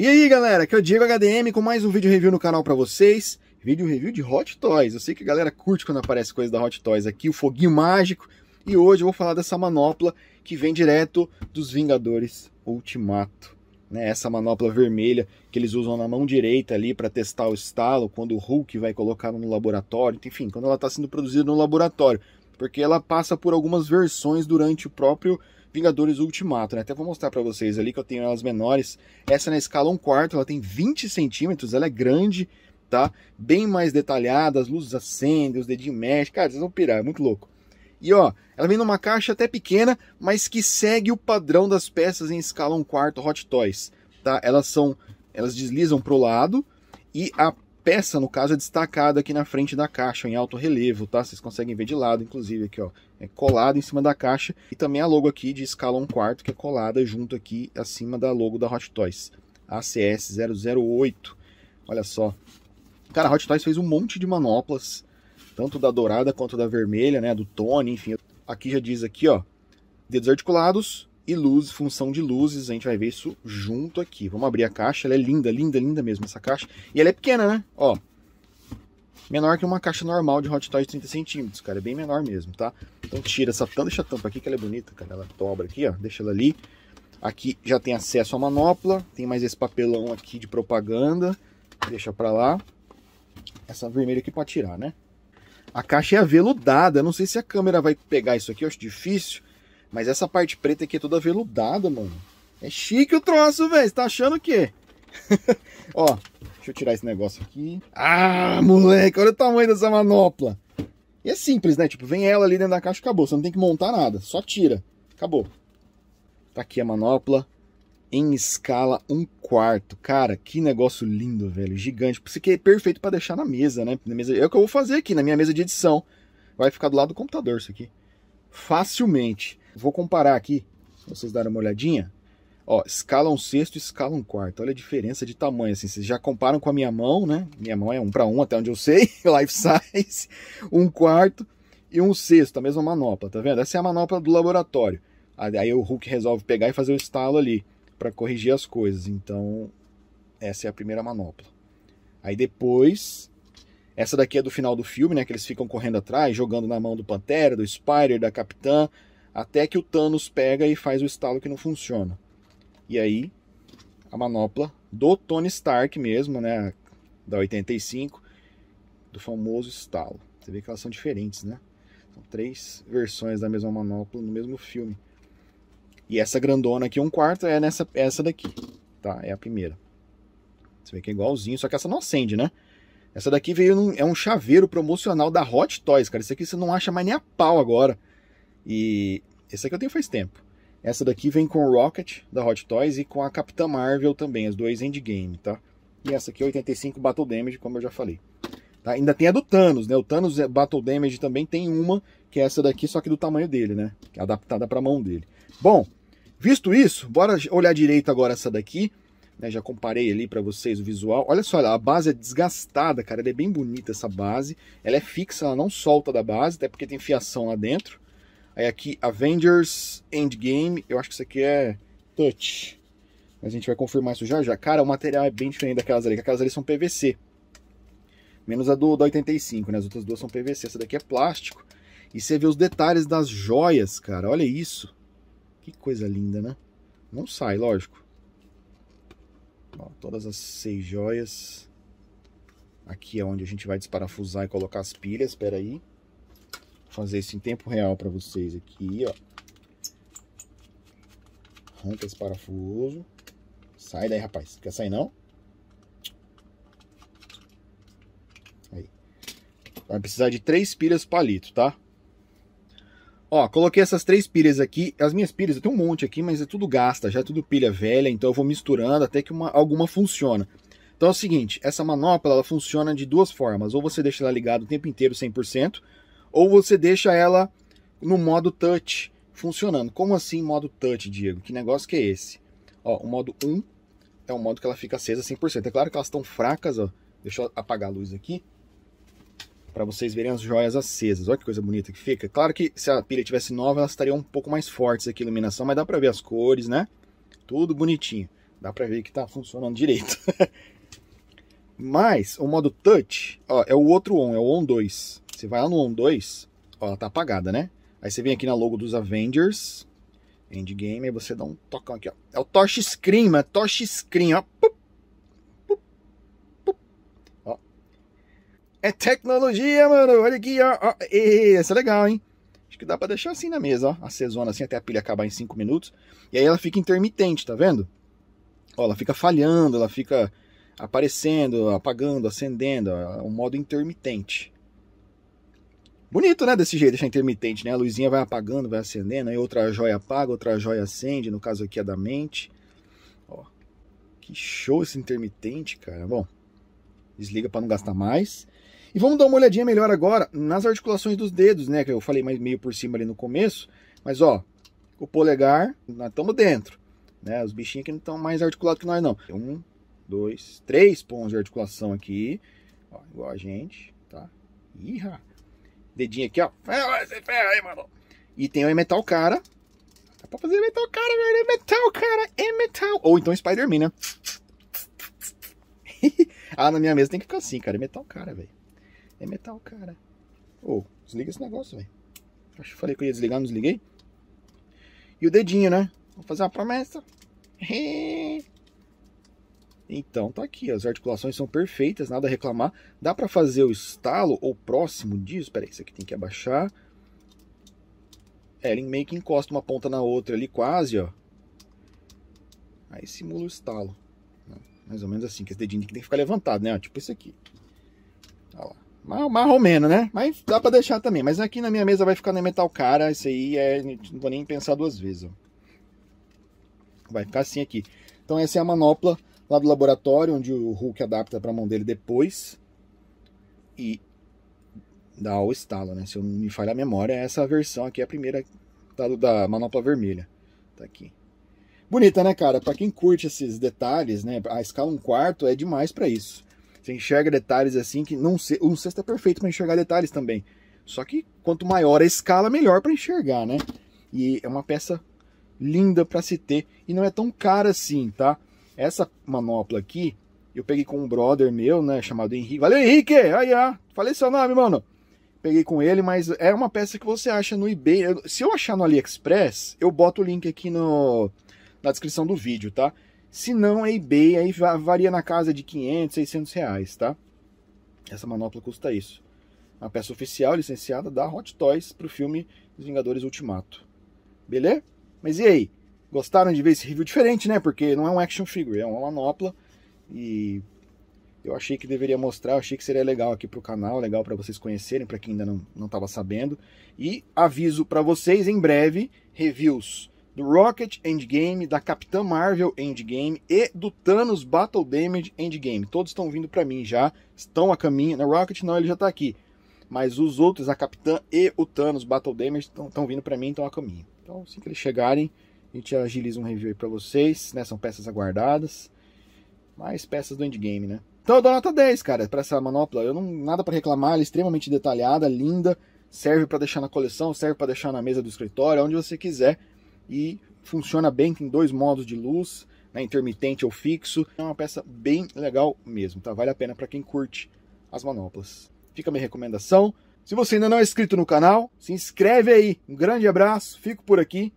E aí galera, aqui é o Diego HDM com mais um vídeo review no canal pra vocês. Vídeo review de Hot Toys, eu sei que a galera curte quando aparece coisa da Hot Toys aqui, o foguinho mágico. E hoje eu vou falar dessa manopla que vem direto dos Vingadores Ultimato. Né, essa manopla vermelha que eles usam na mão direita ali para testar o estalo, quando o Hulk vai colocar no laboratório, enfim, quando ela está sendo produzida no laboratório, porque ela passa por algumas versões durante o próprio Vingadores Ultimato, né? Até vou mostrar para vocês ali que eu tenho elas menores. Essa na escala 1 quarto, ela tem 20 centímetros, ela é grande, tá? Bem mais detalhada, as luzes acendem, os dedinhos mexem. Cara, vocês vão pirar, é muito louco. E ó, ela vem numa caixa até pequena, mas que segue o padrão das peças em escala 1 quarto Hot Toys, tá? Elas são, elas deslizam pro lado e a peça, no caso, é destacada aqui na frente da caixa, em alto relevo, tá? Vocês conseguem ver de lado, inclusive, aqui, ó. É colado em cima da caixa. E também a logo aqui de escala 1 quarto, que é colada junto aqui, acima da logo da Hot Toys. ACS 008. Olha só. Cara, a Hot Toys fez um monte de manoplas. Tanto da dourada quanto da vermelha, né? Do Tony, enfim. Aqui já diz aqui, ó. Dedos articulados, e luz, função de luzes, a gente vai ver isso junto aqui. Vamos abrir a caixa, ela é linda, linda, linda mesmo essa caixa. E ela é pequena, né? Ó, menor que uma caixa normal de Hot Toys de 30 centímetros, cara, é bem menor mesmo, tá? Então tira essa tampa, deixa a tampa aqui que ela é bonita, cara, ela dobra aqui, ó, deixa ela ali. Aqui já tem acesso à manopla, tem mais esse papelão aqui de propaganda, deixa pra lá. Essa vermelha aqui pra tirar, né? A caixa é aveludada, eu não sei se a câmera vai pegar isso aqui, eu acho difícil, mas essa parte preta aqui é toda veludada, mano. É chique o troço, velho. Você tá achando o quê? Ó, deixa eu tirar esse negócio aqui. Ah, moleque, olha o tamanho dessa manopla. E é simples, né? Tipo, vem ela ali dentro da caixa e acabou. Você não tem que montar nada, só tira. Acabou. Tá aqui a manopla em escala 1 um quarto. Cara, que negócio lindo, velho. Gigante. Por isso que é perfeito para deixar na mesa, né? Na mesa... É o que eu vou fazer aqui, na minha mesa de edição. Vai ficar do lado do computador isso aqui. Facilmente. Vou comparar aqui, vocês darem uma olhadinha. Ó, escala um sexto, escala um quarto. Olha a diferença de tamanho, assim. Vocês já comparam com a minha mão, né? Minha mão é um para um, até onde eu sei, life size. Um quarto e um sexto, a mesma manopla, tá vendo? Essa é a manopla do laboratório. Aí o Hulk resolve pegar e fazer o estalo ali para corrigir as coisas. Então, essa é a primeira manopla. Aí depois, essa daqui é do final do filme, né? Que eles ficam correndo atrás, jogando na mão do Pantera, do Spider, da Capitã. Até que o Thanos pega e faz o estalo que não funciona. E aí, a manopla do Tony Stark mesmo, né? Da 85, do famoso estalo. Você vê que elas são diferentes, né? São três versões da mesma manopla no mesmo filme. E essa grandona aqui, um quarto, é nessa peça daqui, tá? É a primeira. Você vê que é igualzinho, só que essa não acende, né? Essa daqui veio num, é um chaveiro promocional da Hot Toys, cara. Isso aqui você não acha mais nem a pau agora. E esse aqui eu tenho faz tempo. Essa daqui vem com o Rocket da Hot Toys e com a Capitã Marvel também, as duas endgame, tá? E essa aqui é 85 Battle Damage, como eu já falei. Tá? Ainda tem a do Thanos, né? O Thanos é, Battle Damage também tem uma, que é essa daqui, só que do tamanho dele, né? É adaptada para a mão dele. Bom, visto isso, bora olhar direito agora essa daqui. Né? Já comparei ali para vocês o visual. Olha só, a base é desgastada, cara. Ela é bem bonita essa base. Ela é fixa, ela não solta da base, até porque tem fiação lá dentro. Aí aqui, Avengers Endgame. Eu acho que isso aqui é touch. Mas a gente vai confirmar isso já já. Cara, o material é bem diferente daquelas ali. Aquelas ali são PVC. Menos a do, 85, né? As outras duas são PVC. Essa daqui é plástico. E você vê os detalhes das joias, cara. Olha isso. Que coisa linda, né? Não sai, lógico. Ó, todas as seis joias. Aqui é onde a gente vai desparafusar e colocar as pilhas. Espera aí fazer isso em tempo real para vocês aqui, ó. Arranca esse parafuso. Sai daí, rapaz. Quer sair, não? Aí. Vai precisar de três pilhas palito, tá? Ó, coloquei essas três pilhas aqui. As minhas pilhas, eu tenho um monte aqui, mas é tudo gasta, já é tudo pilha velha, então eu vou misturando até que uma, alguma funciona. Então é o seguinte, essa manopla ela funciona de duas formas. Ou você deixa ela ligada o tempo inteiro 100%, ou você deixa ela no modo touch funcionando. Como assim modo touch, Diego? Que negócio que é esse? Ó, o modo 1 é o modo que ela fica acesa 100%. É claro que elas estão fracas, ó. Deixa eu apagar a luz aqui para vocês verem as joias acesas. Olha que coisa bonita que fica. Claro que se a pilha tivesse nova, elas estariam um pouco mais fortes aqui a iluminação, mas dá para ver as cores, né? Tudo bonitinho. Dá para ver que tá funcionando direito. mas o modo touch, ó, é o outro on, é o on 2. Você vai lá no On 2, ó, ela tá apagada, né? Aí você vem aqui na logo dos Avengers, Endgame, aí você dá um tocão aqui, ó. É o Torch Scream, é Torch Scream, ó. Pup, pup, pup. ó. É tecnologia, mano, olha aqui, ó. ó. essa é legal, hein? Acho que dá pra deixar assim na mesa, ó. Acesona assim até a pilha acabar em 5 minutos. E aí ela fica intermitente, tá vendo? Ó, ela fica falhando, ela fica aparecendo, apagando, acendendo. Ó. É um modo intermitente. Bonito, né? Desse jeito, deixar intermitente, né? A luzinha vai apagando, vai acendendo, aí outra joia apaga, outra joia acende, no caso aqui é da mente. Ó, que show esse intermitente, cara. Bom, desliga para não gastar mais. E vamos dar uma olhadinha melhor agora nas articulações dos dedos, né? Que eu falei mais meio por cima ali no começo. Mas, ó, o polegar, nós estamos dentro, né? Os bichinhos aqui não estão mais articulados que nós, não. Um, dois, três pontos de articulação aqui, ó, igual a gente, tá? Ih, Dedinho aqui, ó. aí, mano. E tem o Metal Cara. Dá pra fazer Metal Cara, velho. Metal Cara, é Metal. Ou então Spider-Man, né? ah, na minha mesa tem que ficar assim, cara. É Metal Cara, velho. É Metal Cara. Ô, oh, desliga esse negócio, velho. Acho que falei que eu ia desligar, não desliguei. E o dedinho, né? Vou fazer uma promessa. Então tá aqui, as articulações são perfeitas, nada a reclamar. Dá para fazer o estalo ou próximo disso? Peraí, isso aqui tem que abaixar. É, ele meio que encosta uma ponta na outra ali quase, ó. Aí simula o estalo. Mais ou menos assim, que esse dedinho aqui tem que ficar levantado, né? Tipo isso aqui. Olha lá. Mais ou menos, né? Mas dá pra deixar também. Mas aqui na minha mesa vai ficar no metal cara. Isso aí é... Não vou nem pensar duas vezes, ó. Vai ficar assim aqui. Então essa é a manopla lá do laboratório, onde o Hulk adapta para a mão dele depois. E dá o estalo, né? Se eu não me falha a memória, é essa versão aqui é a primeira da, da manopla vermelha. Tá aqui. Bonita, né, cara? Para quem curte esses detalhes, né? A escala 1 um quarto é demais para isso. Você enxerga detalhes assim que não se... um sexto é perfeito para enxergar detalhes também. Só que quanto maior a escala, melhor para enxergar, né? E é uma peça linda para se ter e não é tão cara assim, tá? Essa manopla aqui, eu peguei com um brother meu, né, chamado Henrique. Valeu, Henrique! Aí, ó, falei seu nome, mano. Peguei com ele, mas é uma peça que você acha no eBay. Se eu achar no AliExpress, eu boto o link aqui no, na descrição do vídeo, tá? Se não, é eBay, aí varia na casa de 500, 600 reais, tá? Essa manopla custa isso. Uma peça oficial, licenciada da Hot Toys, pro filme Os Vingadores Ultimato. Beleza? Mas e aí? gostaram de ver esse review diferente, né? Porque não é um action figure, é uma manopla. E eu achei que deveria mostrar, achei que seria legal aqui pro canal, legal para vocês conhecerem, para quem ainda não, não tava sabendo. E aviso para vocês em breve reviews do Rocket Endgame, da Capitã Marvel Endgame e do Thanos Battle Damage Endgame. Todos estão vindo para mim já, estão a caminho. Na Rocket não, ele já tá aqui. Mas os outros, a Capitã e o Thanos Battle Damage, estão vindo para mim, estão a caminho. Então, assim que eles chegarem, a gente agiliza um review aí pra vocês, né? São peças aguardadas. Mais peças do endgame, né? Então eu dou nota 10, cara, pra essa manopla. Eu não nada para reclamar, ela é extremamente detalhada, linda. Serve para deixar na coleção, serve para deixar na mesa do escritório, onde você quiser. E funciona bem, tem dois modos de luz, né, intermitente ou fixo. É uma peça bem legal mesmo, tá? Vale a pena para quem curte as manoplas. Fica a minha recomendação. Se você ainda não é inscrito no canal, se inscreve aí. Um grande abraço, fico por aqui